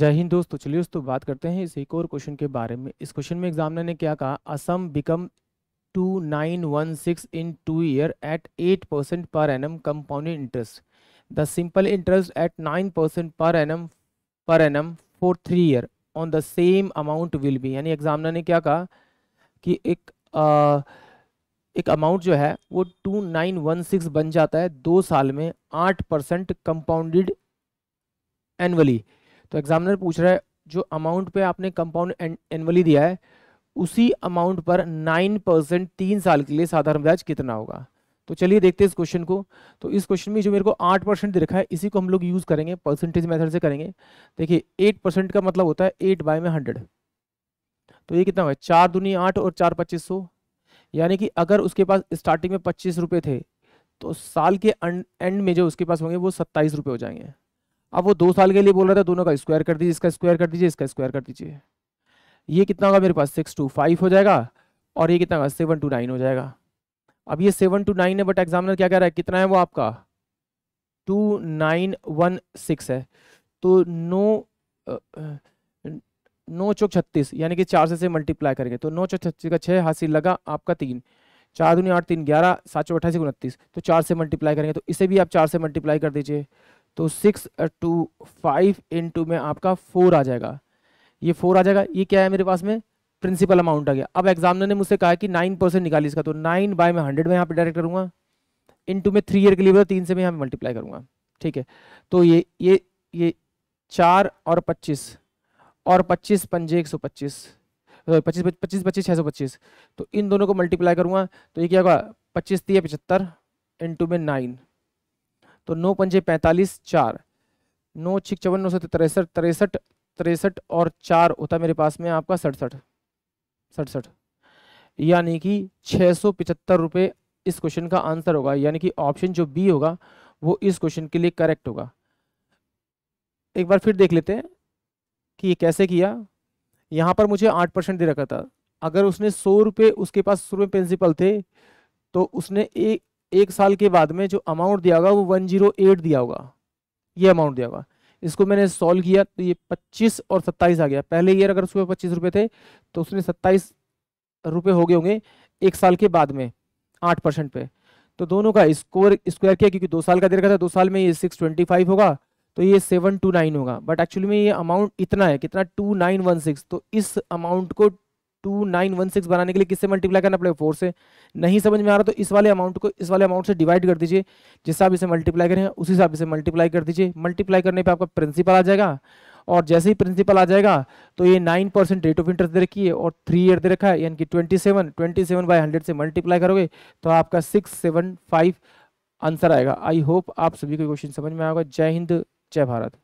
जय हिंद दोस्तों चलिए दोस्तों बात करते हैं इस एक और क्वेश्चन के बारे में इस क्वेश्चन में एग्जामिनर ने क्या कहा a sum become two nine one six in two year at eight percent per annum compounded interest the simple interest at nine percent per annum per annum for three year on the same amount will be यानी examiner ने क्या कहा कि एक आ, एक amount जो है वो टू नाइन वन सिक्स बन जाता है दो साल में आठ परसेंट कंपाउंडेड एनअली तो एग्जामिनर पूछ रहा है जो अमाउंट पे आपने कंपाउंड एनुअली दिया है उसी अमाउंट पर नाइन परसेंट तीन साल के लिए साधारण ब्याज कितना होगा तो चलिए देखते हैं इस क्वेश्चन को तो इस क्वेश्चन में जो मेरे को आठ परसेंट दे रखा है इसी को हम लोग यूज़ करेंगे परसेंटेज मेथड से करेंगे देखिए एट परसेंट का मतलब होता है एट बाय में हंड्रेड तो ये कितना हुआ चार दुनी आठ और चार पच्चीस सौ यानी कि अगर उसके पास स्टार्टिंग में पच्चीस रुपये थे तो साल के एंड में जो उसके पास होंगे वो सत्ताईस रुपये हो जाएंगे अब वो दो साल के लिए बोल रहा था दोनों का स्क्वायर कर दीजिए इसका स्क्वायर कर दीजिए इसका स्क्वायर कर दीजिए ये कितना होगा मेरे पास सिक्स टू फाइव हो जाएगा और ये कितना होगा सेवन टू नाइन हो जाएगा अब ये सेवन टू नाइन है बट एग्जामिनर क्या कह रहा है कितना है वो आपका टू नाइन वन सिक्स है तो नो नौ चौक छत्तीस यानी कि चार से से मल्टीप्लाई करेंगे तो नौ चौक छत्तीस का छः हासिल लगा आपका तीन चार दूनी आठ तीन ग्यारह सात सौ अट्ठाईस उनतीस तो चार से मल्टीप्लाई करेंगे तो इसे भी आप चार से मल्टीप्लाई कर दीजिए तो सिक्स टू फाइव टू में आपका फोर आ जाएगा ये फोर आ जाएगा ये क्या है मेरे पास में प्रिंसिपल अमाउंट आ गया अब एग्जामिनर ने मुझसे कहा कि नाइन परसेंट निकाली इसका तो नाइन बाय में हंड्रेड में यहाँ पे डायरेक्ट करूँगा इंटू में थ्री ईयर के लिए तीन से मैं यहाँ मल्टीप्लाई करूँगा ठीक है तो ये ये ये चार और पच्चीस और पच्चीस पंजे एक सौ पच्चीस पच्चीस पच्चीस पच्चीस छः सौ पच्चीस तो इन दोनों को मल्टीप्लाई करूँगा तो ये क्या होगा पच्चीस तीय पचहत्तर इन टू में नाइन तो नौ पंजे पैंतालीस चार नौ छिक चौवन नौ सौ तिरसठ तिरसठ तिरसठ और चार होता मेरे पास में आपका सड़सठ सड़सठ यानी कि छः सौ पिचहत्तर रुपये इस क्वेश्चन का आंसर होगा यानी कि ऑप्शन जो बी होगा वो इस क्वेश्चन के लिए करेक्ट होगा एक बार फिर देख लेते हैं कि ये कैसे किया यहाँ पर मुझे आठ परसेंट दे रखा था अगर उसने सौ रुपये उसके पास सौ रुपये प्रिंसिपल थे तो उसने एक एक साल के बाद में जो अमाउंट दिया होगा वो वन जीरो एट दिया होगा ये अमाउंट दिया होगा इसको मैंने सॉल्व किया तो ये पच्चीस और सत्ताईस आ गया पहले ईयर अगर उसमें पच्चीस रुपये थे तो उसने सत्ताईस रुपये हो गए होंगे एक साल के बाद में आठ परसेंट पे तो दोनों का स्कोर स्क्वायर किया क्योंकि दो साल का दे रखा था दो साल में ये सिक्स ट्वेंटी फाइव होगा तो ये सेवन टू नाइन होगा बट एक्चुअली में ये अमाउंट इतना है कितना टू नाइन वन सिक्स तो इस अमाउंट को टू नाइन वन सिक्स बनाने के लिए किससे मल्टीप्लाई करना पड़ेगा फोर से नहीं समझ में आ रहा तो इस वाले अमाउंट को इस वाले अमाउंट से डिवाइड कर दीजिए जिस हिसाब से मल्टीप्लाई करें उसी से इसे मल्टीप्लाई कर दीजिए मल्टीप्लाई करने पर आपका प्रिंसिपल आ जाएगा और जैसे ही प्रिंसिपल आ जाएगा तो ये nine percent rate of interest दे रखी है और थ्री ईयर दे रखा है यानी कि twenty seven twenty seven by hundred से मल्टीप्लाई करोगे तो आपका सिक्स सेवन फाइव आंसर आएगा आई होप आप सभी को क्वेश्चन समझ में आएगा जय हिंद जय भारत